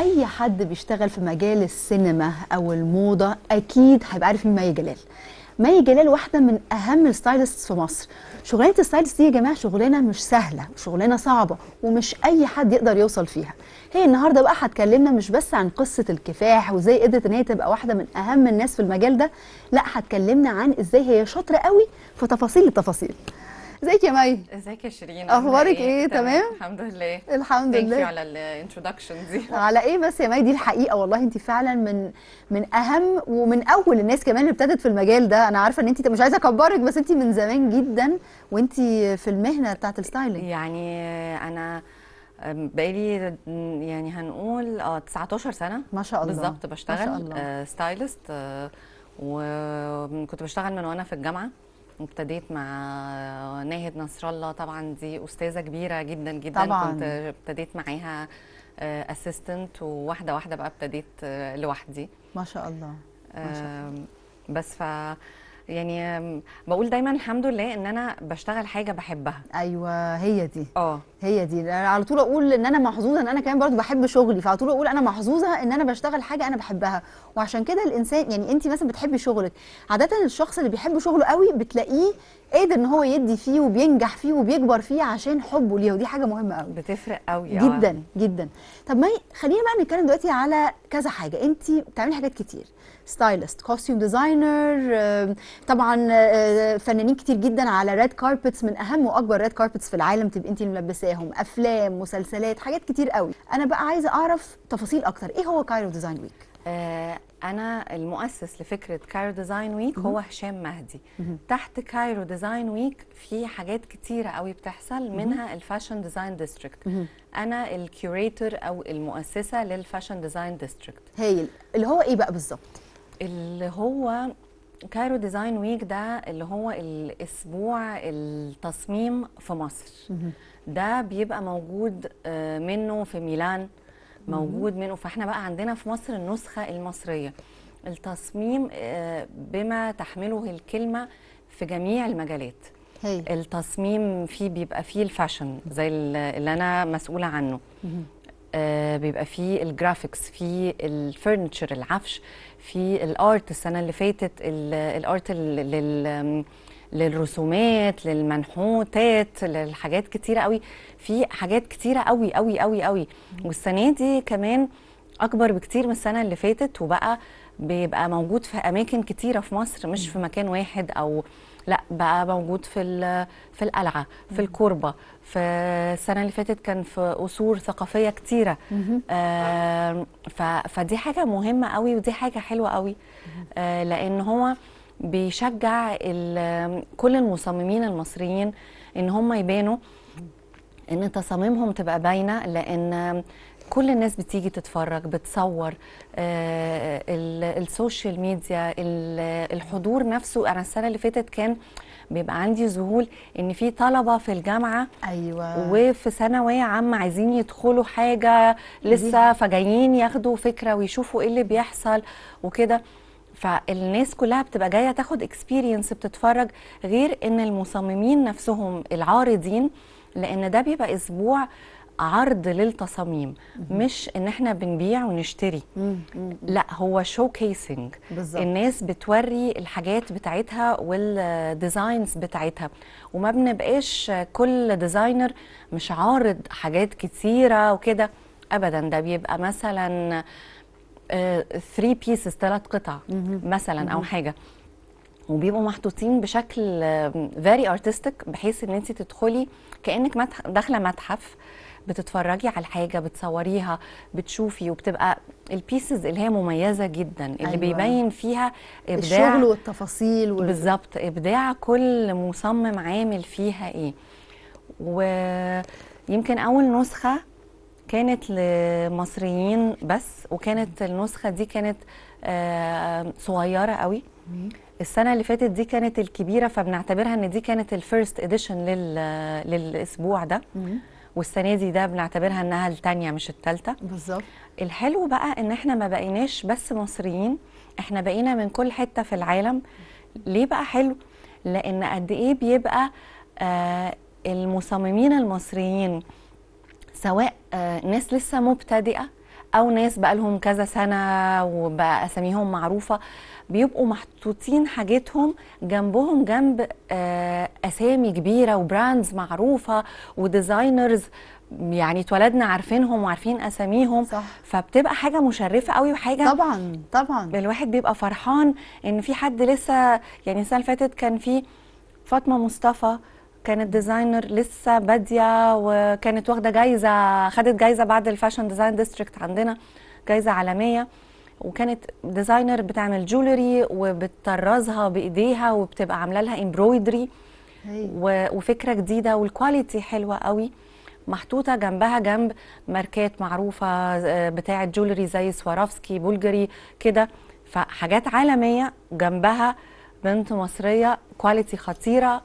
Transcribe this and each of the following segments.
اي حد بيشتغل في مجال السينما او الموضه اكيد هيبقى عارف مين مي جلال مي جلال واحده من اهم الستايلستس في مصر شغلانه الستايلست دي يا جماعه شغلانه مش سهله وشغلانه صعبه ومش اي حد يقدر يوصل فيها هي النهارده بقى هتكلمنا مش بس عن قصه الكفاح وازاي قدرت ان هي تبقى واحده من اهم الناس في المجال ده لا هتكلمنا عن ازاي هي شاطره قوي في تفاصيل التفاصيل ازيك يا مي ازيك يا شيرين اخبارك ايه, إيه؟ تمام الحمد لله الحمد لله ثانك على الانترودكشن دي على ايه بس يا مي دي الحقيقه والله انت فعلا من من اهم ومن اول الناس كمان اللي ابتدت في المجال ده انا عارفه ان انت مش عايزه اكبرك بس انت من زمان جدا وانت في المهنه بتاعت الستايلنج يعني انا بقالي يعني هنقول اه 19 سنه ما شاء الله بالظبط بشتغل آه ستايلست آه وكنت بشتغل من وانا في الجامعه وابتديت مع ناهد نصر الله طبعا دي استاذه كبيره جدا جدا طبعا. كنت ابتديت معاها اسيستنت آه، وواحده واحده بقى ابتديت آه، لوحدي ما شاء الله ما شاء الله بس ف يعني بقول دايما الحمد لله ان انا بشتغل حاجه بحبها ايوه هي دي اه هي دي انا على طول اقول ان انا محظوظه ان انا كمان برضو بحب شغلي فعلى طول اقول انا محظوظه ان انا بشتغل حاجه انا بحبها وعشان كده الانسان يعني انت مثلا بتحبي شغلك عاده الشخص اللي بيحب شغله قوي بتلاقيه قادر ان هو يدي فيه وبينجح فيه وبيكبر فيه عشان حبه ليه ودي حاجه مهمه قوي بتفرق قوي آه. جدا جدا طب ما خلينا بقى نتكلم دلوقتي على كذا حاجه انت بتعملي حاجات كتير ستايلست كوستيوم ديزاينر طبعا آه، آه، فنانين كتير جدا على ريد كاربتس من اهم واكبر ريد كاربتس في العالم تبقي انت اللي عليهم افلام مسلسلات حاجات كتير قوي انا بقى عايزه اعرف تفاصيل اكتر ايه هو كايرو ديزاين ويك انا المؤسس لفكره كايرو ديزاين ويك هو هشام مهدي تحت كايرو ديزاين ويك في حاجات كتيره قوي بتحصل منها الفاشن ديزاين ديستريكت انا الكيوريتور او المؤسسه للفاشن ديزاين ديستريكت هايل اللي هو ايه بقى بالظبط اللي هو كايرو ديزاين ويك ده اللي هو الاسبوع التصميم في مصر ده بيبقى موجود آه، منه في ميلان موجود منه فاحنا بقى عندنا في مصر النسخه المصريه التصميم آه، بما تحمله الكلمه في جميع المجالات هي. التصميم فيه بيبقى فيه الفاشن زي اللي انا مسؤوله عنه آه بيبقى فيه الجرافيكس فيه الفرنتشر العفش فيه الارت السنه اللي فاتت الارت لل للرسومات للمنحوتات للحاجات كتيرة قوي في حاجات كتيرة قوي قوي قوي قوي والسنة دي كمان أكبر بكتير من السنة اللي فاتت وبقى بيبقى موجود في أماكن كتيرة في مصر مش في مكان واحد أو لا بقى موجود في في القلعه في الكوربه في السنه اللي فاتت كان في قصور ثقافيه كتيره آه فدي حاجه مهمه قوي ودي حاجه حلوه قوي آه لان هو بيشجع كل المصممين المصريين ان هم يبانوا ان تصاميمهم تبقى باينه لان كل الناس بتيجي تتفرج بتصور آه، السوشيال ميديا الحضور نفسه انا السنه اللي فاتت كان بيبقى عندي ذهول ان في طلبه في الجامعه ايوه وفي ثانويه عامه عايزين يدخلوا حاجه لسه فجايين ياخدوا فكره ويشوفوا ايه اللي بيحصل وكده فالناس كلها بتبقى جايه تاخد اكسبيرينس بتتفرج غير ان المصممين نفسهم العارضين لان ده بيبقى اسبوع عرض للتصاميم مش ان احنا بنبيع ونشتري لا هو شو كيسنج الناس بتوري الحاجات بتاعتها والديزاينز بتاعتها وما بنبقاش كل ديزاينر مش عارض حاجات كتيره وكده ابدا ده بيبقى مثلا 3 بيسز ثلاث قطع مثلا او حاجه وبيبقوا محطوطين بشكل فيري آه، ارتستيك بحيث ان انت تدخلي كانك داخله متحف بتتفرجي على الحاجه بتصوريها بتشوفي وبتبقى البيسز اللي هي مميزه جدا اللي أيوة. بيبين فيها ابداع الشغل والتفاصيل وال... بالظبط ابداع كل مصمم عامل فيها ايه ويمكن اول نسخه كانت لمصريين بس وكانت النسخه دي كانت آه، صغيره قوي السنه اللي فاتت دي كانت الكبيره فبنعتبرها ان دي كانت الفيرست اديشن للاسبوع ده والسنه دي ده بنعتبرها انها الثانيه مش الثالثه بالظبط الحلو بقى ان احنا ما بقيناش بس مصريين احنا بقينا من كل حته في العالم ليه بقى حلو لان قد ايه بيبقى آه المصممين المصريين سواء آه، ناس لسه مبتدئه او ناس بقالهم كذا سنه وبقى اساميهم معروفه بيبقوا محطوطين حاجتهم جنبهم جنب آه، اسامي كبيره وبراندز معروفه وديزاينرز يعني اتولدنا عارفينهم وعارفين اساميهم صح. فبتبقى حاجه مشرفه قوي وحاجه طبعا طبعا الواحد بيبقى فرحان ان في حد لسه يعني السنه اللي فاتت كان في فاطمه مصطفى كانت ديزاينر لسه باديه وكانت واخده جايزه خدت جايزه بعد الفاشن ديزاين ديستريكت عندنا جايزه عالميه وكانت ديزاينر بتعمل جولري وبتطرزها بايديها وبتبقى عامله لها امبرويدري وفكره جديده والكواليتي حلوه قوي محطوطه جنبها جنب ماركات معروفه آه، بتاعه جولري زي سوارافسكي بولجري كده فحاجات عالميه جنبها بنت مصريه كواليتي خطيره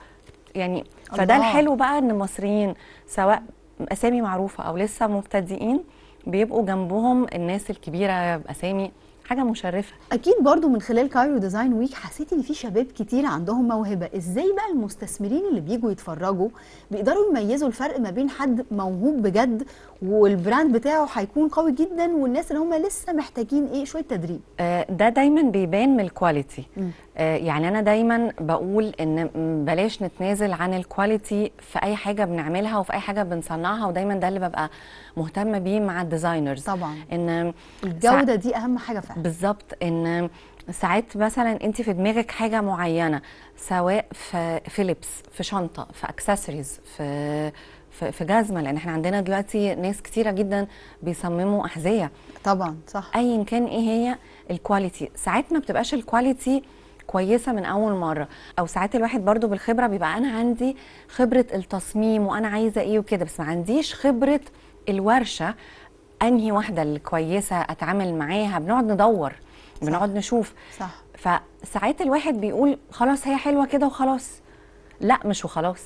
يعني الله. فده الحلو بقى ان المصريين سواء اسامي معروفه او لسه مبتدئين بيبقوا جنبهم الناس الكبيره باسامي حاجه مشرفه اكيد برضو من خلال كايرو ديزاين ويك حسيتي ان في شباب كتير عندهم موهبه ازاي بقى المستثمرين اللي بييجوا يتفرجوا بيقدروا يميزوا الفرق ما بين حد موهوب بجد والبراند بتاعه هيكون قوي جدا والناس اللي هم لسه محتاجين ايه شويه تدريب آه ده دايما بيبان من الكواليتي آه يعني انا دايما بقول ان بلاش نتنازل عن الكواليتي في اي حاجه بنعملها وفي اي حاجه بنصنعها ودايما ده اللي ببقى مهتمه بيه مع الديزاينرز طبعا ان الجوده سع... دي اهم حاجه فعلا بالظبط ان ساعات مثلا انت في دماغك حاجه معينه سواء في فيليبس في شنطه في اكسسوارز في في جزمه لان احنا عندنا دلوقتي ناس كتيره جدا بيصمموا احذيه طبعا صح ايا كان ايه هي الكواليتي ساعات ما بتبقاش الكواليتي كويسه من اول مره او ساعات الواحد برضو بالخبره بيبقى انا عندي خبره التصميم وانا عايزه ايه وكده بس ما عنديش خبره الورشه انهي واحده الكويسه اتعامل معاها بنقعد ندور بنقعد نشوف صح فساعات الواحد بيقول خلاص هي حلوه كده وخلاص لا مش وخلاص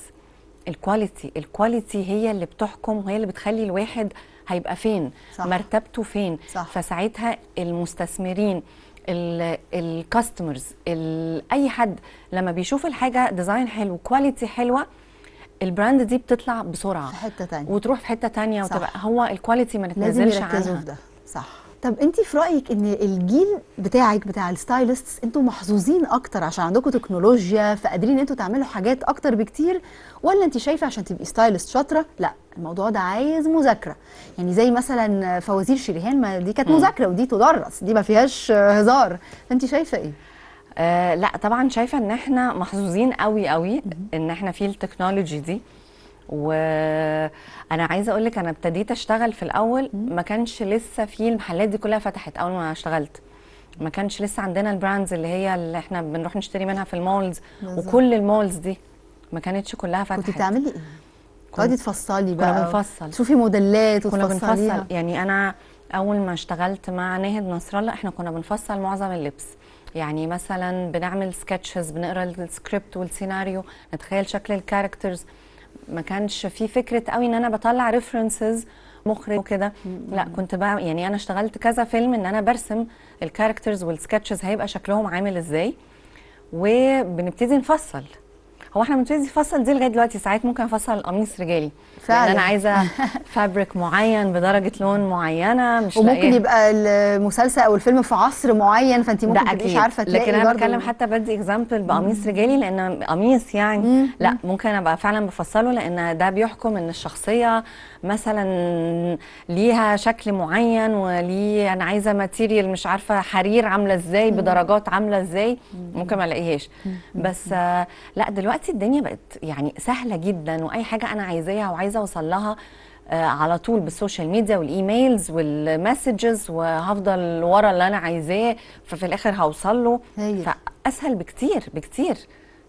الكواليتي الكواليتي هي اللي بتحكم وهي اللي بتخلي الواحد هيبقى فين صح. مرتبته فين صح. فساعتها المستثمرين الكاستمرز اي حد لما بيشوف الحاجه ديزاين حلو كواليتي حلوه البراند دي بتطلع بسرعه في حته ثانيه وتروح في حته ثانيه وتبقى هو الكواليتي ما نتنازلش عنها لازم ده صح طب انت في رايك ان الجيل بتاعك بتاع الستايلستس انتوا محظوظين اكتر عشان عندكم تكنولوجيا فقادرين ان انتوا تعملوا حاجات اكتر بكتير ولا انت شايفه عشان تبقي ستايلست شاطره لا الموضوع ده عايز مذاكره يعني زي مثلا فوازير شريهان ما دي كانت مذاكره ودي تدرس دي ما فيهاش هزار فانت شايفه ايه آه لا طبعا شايفه ان احنا محظوظين قوي قوي ان احنا في التكنولوجي دي وانا عايزه اقول لك انا ابتديت اشتغل في الاول ما كانش لسه في المحلات دي كلها فتحت اول ما اشتغلت ما كانش لسه عندنا البراندز اللي هي اللي احنا بنروح نشتري منها في المولز وكل المولز دي ما كانتش كلها فتحت كنت بتعملي ايه؟ تقعدي تفصلي بقى كنا بنفصل تشوفي موديلات كنا بنفصل يعني انا اول ما اشتغلت مع ناهد نصر الله احنا كنا بنفصل معظم اللبس يعني مثلا بنعمل سكتشز بنقرا السكريبت والسيناريو نتخيل شكل الكاركترز ما كانش في فكره قوي ان انا بطلع ريفرنسز مخرج وكده لا كنت بقى يعني انا اشتغلت كذا فيلم ان انا برسم الكاركترز والسكتشز هيبقى شكلهم عامل ازاي وبنبتدي نفصل هو احنا بنبتدي نفصل دي لغايه دلوقتي ساعات ممكن افصل القميص رجالي فعلا يعني انا عايزه فابريك معين بدرجه لون معينه مش وممكن يبقى المسلسل او الفيلم في عصر معين فانت ممكن مش عارفه تلاقي لكن انا بتكلم حتى بدي اكزامبل بقميص رجالي لان قميص يعني مم. لا ممكن ابقى فعلا بفصله لان ده بيحكم ان الشخصيه مثلا ليها شكل معين وليه انا عايزه ماتيريال مش عارفه حرير عامله ازاي بدرجات عامله ازاي ممكن ما الاقيهاش بس لا دلوقتي الدنيا بقت يعني سهله جدا واي حاجه انا عايزاها وعايزه اوصل لها آه، على طول بالسوشيال ميديا والايميلز والمسجز وهفضل ورا اللي انا عايزاه ففي الاخر هوصل له فاسهل بكتير بكتير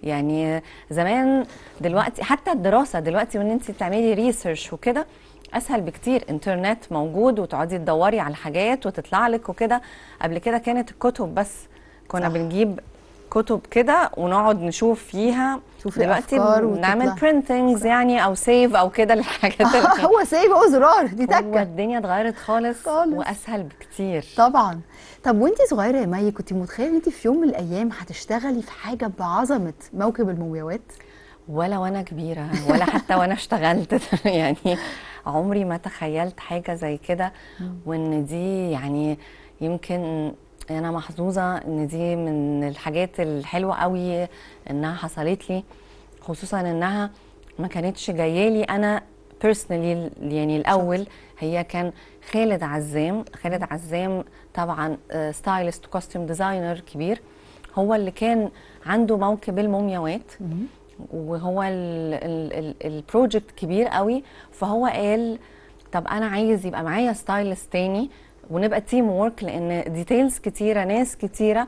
يعني زمان دلوقتي حتى الدراسه دلوقتي وان انت تعملي ريسيرش وكده اسهل بكتير انترنت موجود وتقعدي تدوري على الحاجات وتطلع لك وكده قبل كده كانت الكتب بس كنا صح. بنجيب كتب كده ونقعد نشوف فيها دلوقتي نعمل برينتنجز يعني او سيف او كده الحاجات آه هو سيف هو زرار دي تكه الدنيا اتغيرت خالص, خالص واسهل بكتير طبعا طب وانت صغيره يا مي كنت متخيله ان انت في يوم من الايام هتشتغلي في حاجه بعظمه موكب المومياوات ولا وانا كبيره ولا حتى وانا اشتغلت يعني عمري ما تخيلت حاجه زي كده وان دي يعني يمكن انا محظوظه ان دي من الحاجات الحلوه قوي انها حصلت لي خصوصا انها ما كانتش جايه لي انا بيرسونالي يعني الاول هي كان خالد عزام خالد عزام طبعا ستايلست كوستيوم ديزاينر كبير هو اللي كان عنده موكب المومياوات وهو البروجكت كبير قوي فهو قال طب انا عايز يبقى معايا ستايلست تاني ونبقى تيم وورك لان ديتيلز كتيره ناس كتيره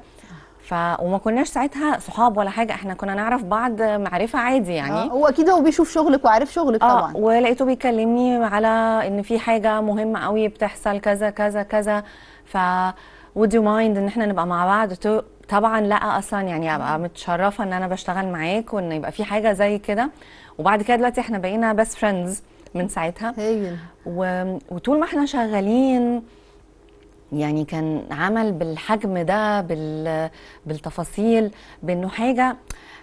ف وما كناش ساعتها صحاب ولا حاجه احنا كنا نعرف بعض معرفه عادي يعني آه هو اكيد هو بيشوف شغلك وعارف شغلك آه طبعا ولقيته بيكلمني على ان في حاجه مهمه قوي بتحصل كذا كذا كذا ف would you mind ان احنا نبقى مع بعض طبعا لا اصلا يعني ابقى متشرفه ان انا بشتغل معاك وان يبقى في حاجه زي كده وبعد كده دلوقتي احنا بقينا بس فريندز من ساعتها و... وطول ما احنا شغالين يعني كان عمل بالحجم ده بال... بالتفاصيل بانه حاجه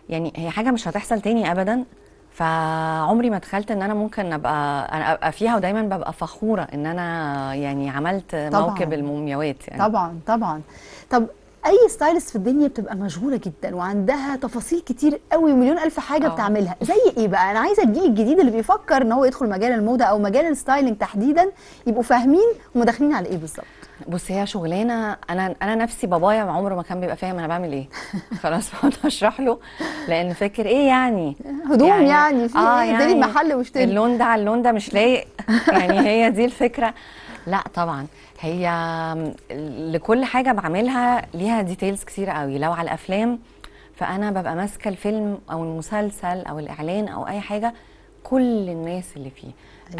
يعني هي حاجه مش هتحصل تاني ابدا فعمري ما تخيلت ان انا ممكن ابقى انا ابقى فيها ودايما ببقى فخوره ان انا يعني عملت طبعًا. موكب المومياوات يعني طبعا طبعا طب اي ستايلست في الدنيا بتبقى مشغوله جدا وعندها تفاصيل كتير قوي ومليون الف حاجه أوه. بتعملها زي ايه بقى انا عايزه الجيل الجديد اللي بيفكر ان هو يدخل مجال الموضه او مجال الستايلنج تحديدا يبقوا فاهمين ومداخلين على ايه بالظبط بص هي شغلانه انا انا نفسي بابايا عمره ما كان بيبقى فاهم انا بعمل ايه خلاص بقعد اشرح له لان فاكر ايه يعني هدوم يعني, يعني في آه ايه يعني المحل واشتري اللون ده على اللون ده مش لايق يعني هي دي الفكره لا طبعا هي لكل حاجه بعملها ليها ديتيلز كتير قوي لو على الافلام فانا ببقى ماسكه الفيلم او المسلسل او الاعلان او اي حاجه كل الناس اللي فيه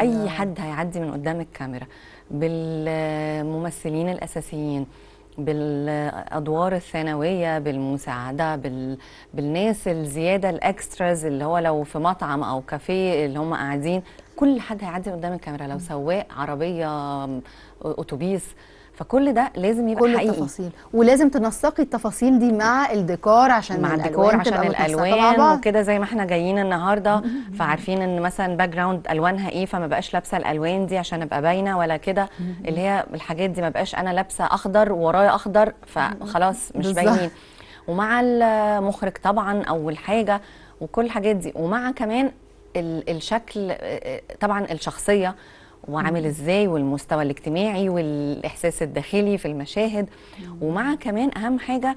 اي أيوة. حد هيعدي من قدام الكاميرا بالممثلين الأساسيين بالادوار الثانويه بالمساعده بال... بالناس الزياده الاكستراز اللي هو لو في مطعم او كافيه اللي هم قاعدين كل حد هيعدي قدام الكاميرا لو سواق عربيه اتوبيس فكل ده لازم يبقى كل حقيقي التفاصيل ولازم تنسقي التفاصيل دي مع الديكور عشان مع الديكور عشان الالوان وكده زي ما احنا جايين النهارده فعارفين ان مثلا باك جراوند الوانها ايه فما بقاش لابسه الالوان دي عشان ابقى باينه ولا كده اللي هي الحاجات دي ما بقاش انا لابسه اخضر ورايا اخضر فخلاص مش باينين ومع المخرج طبعا اول حاجه وكل الحاجات دي ومع كمان الشكل آه، آه، طبعا الشخصيه وعامل ازاي والمستوى الاجتماعي والاحساس الداخلي في المشاهد ومع كمان اهم حاجه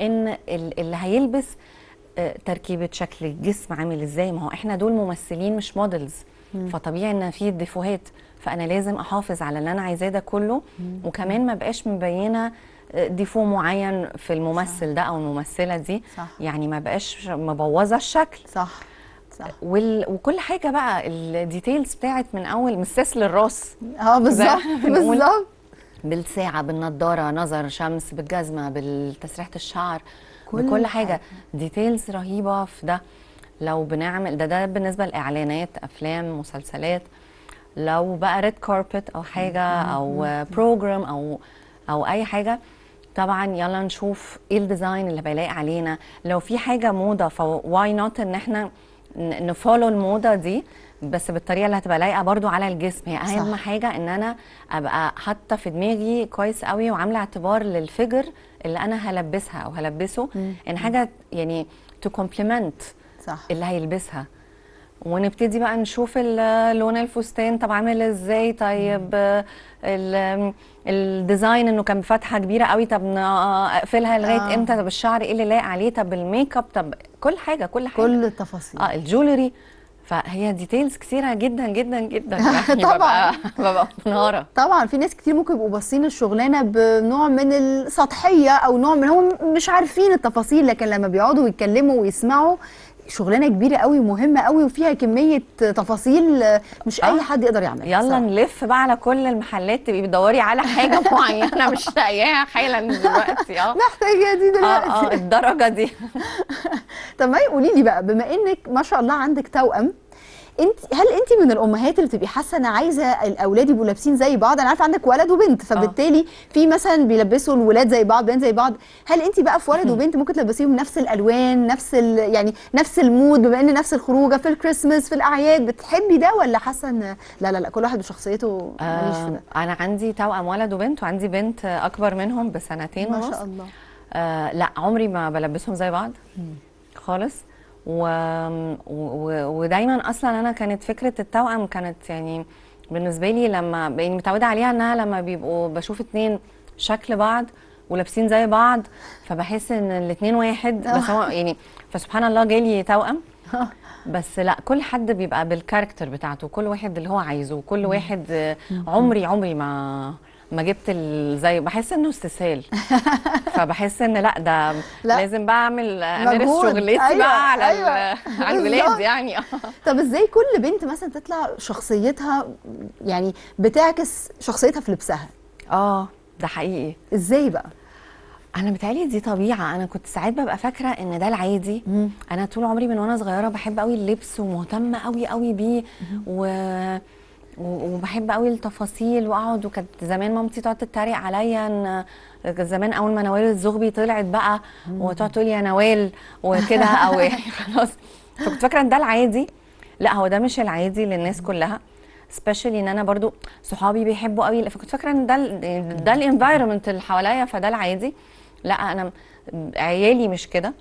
ان اللي هيلبس آه، تركيبه شكل الجسم عامل ازاي ما هو احنا دول ممثلين مش موديلز فطبيعي ان في ديفوهات فانا لازم احافظ على اللي انا عايزاه ده كله وكمان ما بقاش مبينه آه، ديفو معين في الممثل صح. ده او الممثله دي صح. يعني ما بقاش مبوظه الشكل صح وال... وكل حاجه بقى الديتيلز بتاعت من اول من الساس للراس اه بالظبط بالظبط بالساعه بالنضاره نظر شمس بالجزمه بالتسريحه الشعر كل بكل حاجه, ديتيلز رهيبه في ده لو بنعمل ده ده بالنسبه لاعلانات افلام مسلسلات لو بقى ريد كاربت او حاجه او بروجرام او او اي حاجه طبعا يلا نشوف ايه الديزاين اللي بيلاقي علينا لو في حاجه موضه فواي نوت ان احنا نفولو الموضه دي بس بالطريقه اللي هتبقى لايقه برضو على الجسم هي يعني اهم صح. حاجه ان انا ابقى حاطه في دماغي كويس قوي وعامله اعتبار للفجر اللي انا هلبسها او هلبسه مم. ان حاجه يعني تو كومبلمنت اللي هيلبسها ونبتدي بقى نشوف لون الفستان طب عامل ازاي طيب الديزاين انه كان فتحه كبيره قوي طب اقفلها لغايه آه. امتى طب الشعر ايه اللي لايق عليه طب الميك اب طب كل حاجه كل حاجه كل التفاصيل اه الجولري فهي ديتيلز كثيره جدا جدا جدا يعني طبعا ببقى منهاره طبعا في ناس كتير ممكن يبقوا باصين الشغلانه بنوع من السطحيه او نوع من هم مش عارفين التفاصيل لكن لما بيقعدوا يتكلموا ويسمعوا شغلانه كبيره قوي ومهمه قوي وفيها كميه تفاصيل مش اي آه. حد يقدر يعملها يلا صح. نلف بقى على كل المحلات تبقي بتدوري على حاجه معينه مش لاقياها حالا دلوقتي اه محتاجه دي دلوقتي اه اه الدرجه دي طب ما قولي لي بقى بما انك ما شاء الله عندك توأم انت هل انت من الامهات اللي بتبقي حاسه انا عايزه الاولاد يبقوا لابسين زي بعض انا عارفه عندك ولد وبنت اه. فبالتالي آه. في مثلا بيلبسوا الولاد زي بعض بنات زي بعض هل انت بقى في ولد وبنت ممكن تلبسيهم نفس الالوان نفس يعني نفس المود بما ان نفس الخروجه في الكريسماس في الاعياد بتحبي ده ولا حاسه ان لا لا لا كل واحد بشخصيته آه انا عندي توأم ولد وبنت وعندي بنت اكبر منهم بسنتين ونص ما شاء الله آه لا عمري ما بلبسهم زي بعض خالص و... و... ودايما اصلا انا كانت فكره التوأم كانت يعني بالنسبه لي لما يعني متعوده عليها انها لما بيبقوا بشوف اتنين شكل بعض ولابسين زي بعض فبحس ان الاتنين واحد آه. بس هو يعني فسبحان الله جالي توأم آه. بس لا كل حد بيبقى بالكاركتر بتاعته كل واحد اللي هو عايزه كل واحد عمري عمري ما ما جبت زي بحس انه استسهال فبحس ان لا ده لا. لازم بقى اعمل امارس شغلتي أيوة. بقى على أيوة. على الولاد أيوة. يعني اه. طب ازاي كل بنت مثلا تطلع شخصيتها يعني بتعكس شخصيتها في لبسها اه ده حقيقي ازاي بقى انا بتهيألي دي طبيعه انا كنت ساعات ببقى فاكره ان ده العادي مم. انا طول عمري من وانا صغيره بحب قوي اللبس ومهتمه قوي قوي بيه مم. و وبحب قوي التفاصيل واقعد وكانت زمان مامتي تقعد تتريق عليا ان زمان اول ما نوال الزغبي طلعت بقى وتقعد تقول يا نوال وكده او إيه. أيوة. خلاص فكنت فاكره ان ده العادي لا هو ده مش العادي للناس كلها سبيشالي ان انا برضو صحابي بيحبوا قوي فكنت فاكره ان ده ده الانفايرمنت اللي حواليا فده العادي لا انا عيالي مش كده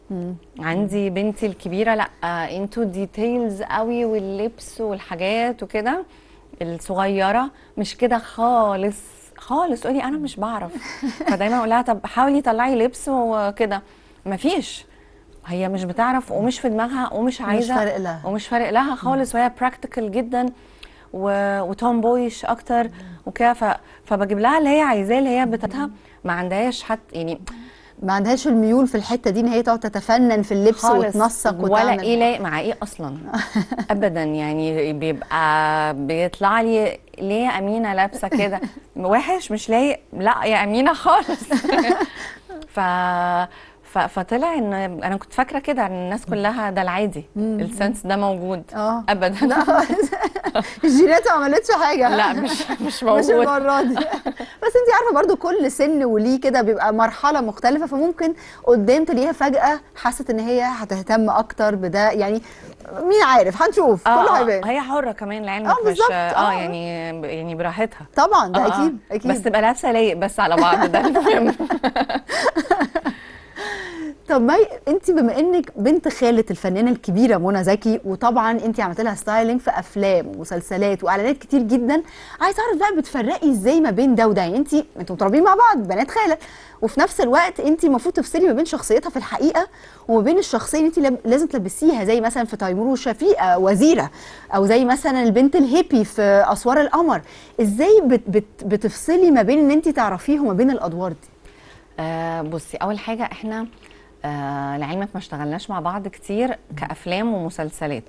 عندي بنتي الكبيره لا انتو ديتيلز قوي واللبس والحاجات وكده الصغيره مش كده خالص خالص تقولي انا مش بعرف فدايما اقول لها طب حاولي طلعي لبس وكده مفيش هي مش بتعرف ومش في دماغها ومش عايزه مش فارق لها ومش فارق لها خالص وهي براكتيكال جدا و... وتوم بويش اكتر وكده ف... فبجيب لها اللي هي عايزاه اللي هي بتاعتها ما عندهاش حتى يعني ما عندهاش الميول في الحته دي ان هي تقعد تتفنن في اللبس وتنسق وتعمل ولا ايه لايق مع ايه اصلا ابدا يعني بيبقى بيطلع لي ليه يا امينه لابسه كده وحش مش لايق لا يا امينه خالص ف فطلع ان انا كنت فاكره كده ان الناس كلها ده العادي السنس ده موجود أوه. ابدا الجينات ما عملتش حاجه لا مش مش موجود مش المره دي بس انت عارفه برضو كل سن وليه كده بيبقى مرحله مختلفه فممكن قدام تلاقيها فجاه حست ان هي هتهتم اكتر بده يعني مين عارف هنشوف آه كله آه، هيبان آه هي حره كمان لعلمك آه مش آه, اه يعني يعني براحتها طبعا ده آه،, آه اكيد اكيد بس تبقى لابسه لايق بس على بعض ده طب ماي انت بما انك بنت خاله الفنانه الكبيره منى زكي وطبعا انت عملت لها ستايلنج في افلام ومسلسلات واعلانات كتير جدا عايز اعرف بقى بتفرقي ازاي ما بين ده وده يعني انت انتوا متربيين مع بعض بنات خاله وفي نفس الوقت انت المفروض تفصلي ما بين شخصيتها في الحقيقه وما بين الشخصيه اللي انت لازم تلبسيها زي مثلا في تيمور وشفيقه آه، وزيره او زي مثلا البنت الهيبي في اسوار القمر ازاي بت بت بتفصلي ما بين ان انت تعرفيه وما بين الادوار دي آه بصي اول حاجه احنا آه، لعلمك ما اشتغلناش مع بعض كتير كافلام ومسلسلات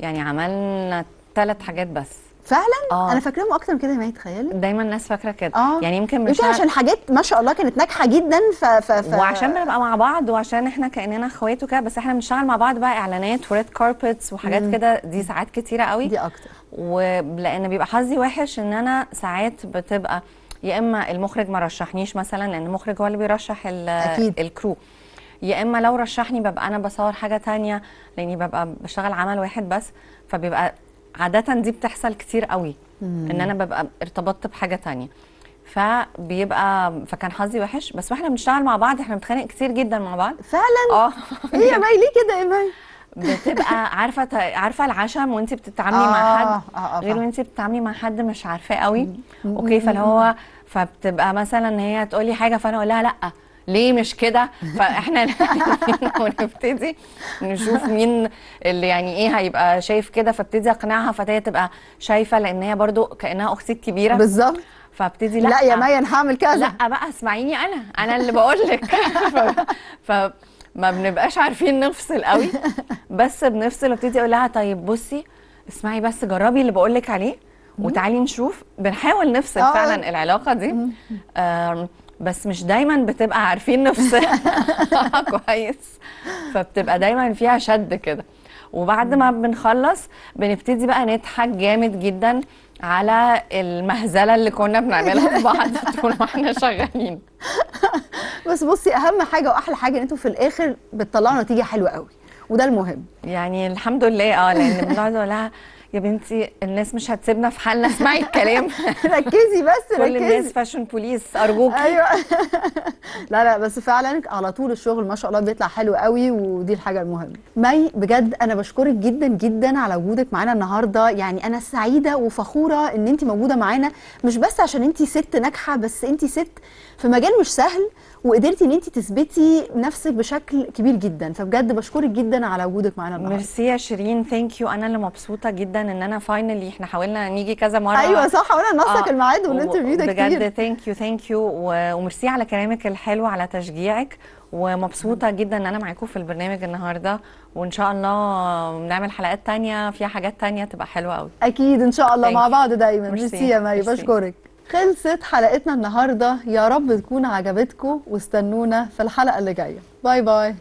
يعني عملنا ثلاث حاجات بس فعلا آه. انا فاكراهم اكتر من كده ما يتخيلي دايما الناس فاكره كده آه. يعني يمكن مش عشان حاجات ما شاء الله كانت ناجحه جدا ف, ف, ف... وعشان بنبقى مع بعض وعشان احنا كاننا اخوات وكده بس احنا بنشتغل مع بعض بقى اعلانات وريد كاربتس وحاجات كده دي ساعات كتيره قوي دي اكتر ولان بيبقى حظي وحش ان انا ساعات بتبقى يا اما المخرج ما رشحنيش مثلا لان المخرج هو اللي بيرشح الكرو يا اما لو رشحني ببقى انا بصور حاجه تانية لاني ببقى بشتغل عمل واحد بس فبيبقى عاده دي بتحصل كتير قوي مم. ان انا ببقى ارتبطت بحاجه تانية فبيبقى فكان حظي وحش بس واحنا بنشتغل مع بعض احنا بنتخانق كتير جدا مع بعض فعلا اه هي إيه ماي ليه كده يا بتبقى عارفه عارفه العشم وانت بتتعاملي آه مع حد آه آه غير وانت بتتعاملي مع حد مش عارفاه قوي اوكي فاللي هو فبتبقى مثلا هي تقولي حاجه فانا اقول لها لا ليه مش كده فاحنا ونبتدي نشوف مين اللي يعني ايه هيبقى شايف كده فابتدي اقنعها فهي تبقى شايفه لان هي برده كانها اختي الكبيره بالظبط فابتدي لا, لا يا مايا هعمل كذا لا بقى اسمعيني انا انا اللي بقول لك ف... فما بنبقاش عارفين نفصل قوي بس بنفصل وابتدي اقول لها طيب بصي اسمعي بس جربي اللي بقول لك عليه وتعالي نشوف بنحاول نفصل آه. فعلا العلاقه دي بس مش دايما بتبقى عارفين نفسها آه، كويس فبتبقى دايما فيها شد كده وبعد ما بنخلص بنبتدي بقى نضحك جامد جدا على المهزله اللي كنا بنعملها في بعض طول ما احنا شغالين بس بصي اهم حاجه واحلى حاجه ان انتوا في الاخر بتطلعوا نتيجه حلوه قوي وده المهم يعني الحمد لله اه لان بنقعد نقول لها يا بنتي الناس مش هتسيبنا في حالنا اسمعي الكلام ركزي بس ركزي كل الناس فاشن بوليس ارجوكي ايوه لا لا بس فعلا على طول الشغل ما شاء الله بيطلع حلو قوي ودي الحاجه المهمه مي بجد انا بشكرك جدا جدا على وجودك معانا النهارده يعني انا سعيده وفخوره ان انت موجوده معانا مش بس عشان انت ست ناجحه بس انت ست في مجال مش سهل وقدرتي ان انت تثبتي نفسك بشكل كبير جدا فبجد بشكرك جدا على وجودك معانا النهارده ميرسي يا شيرين ثانك يو انا اللي مبسوطه جدا ان انا فاينلي احنا حاولنا نيجي كذا مره ايوه صح حاولنا ننسق آه الميعاد والانترفيو ده كتير بجد ثانك يو ثانك يو وميرسي على كلامك الحلو على تشجيعك ومبسوطه جدا ان انا معاكم في البرنامج النهارده وان شاء الله نعمل حلقات تانية فيها حاجات تانية تبقى حلوه قوي اكيد ان شاء الله مع بعض دايما ميرسي يا ماري بشكرك خلصت حلقتنا النهارده يا رب تكون عجبتكم واستنونا في الحلقه اللي جايه باي باي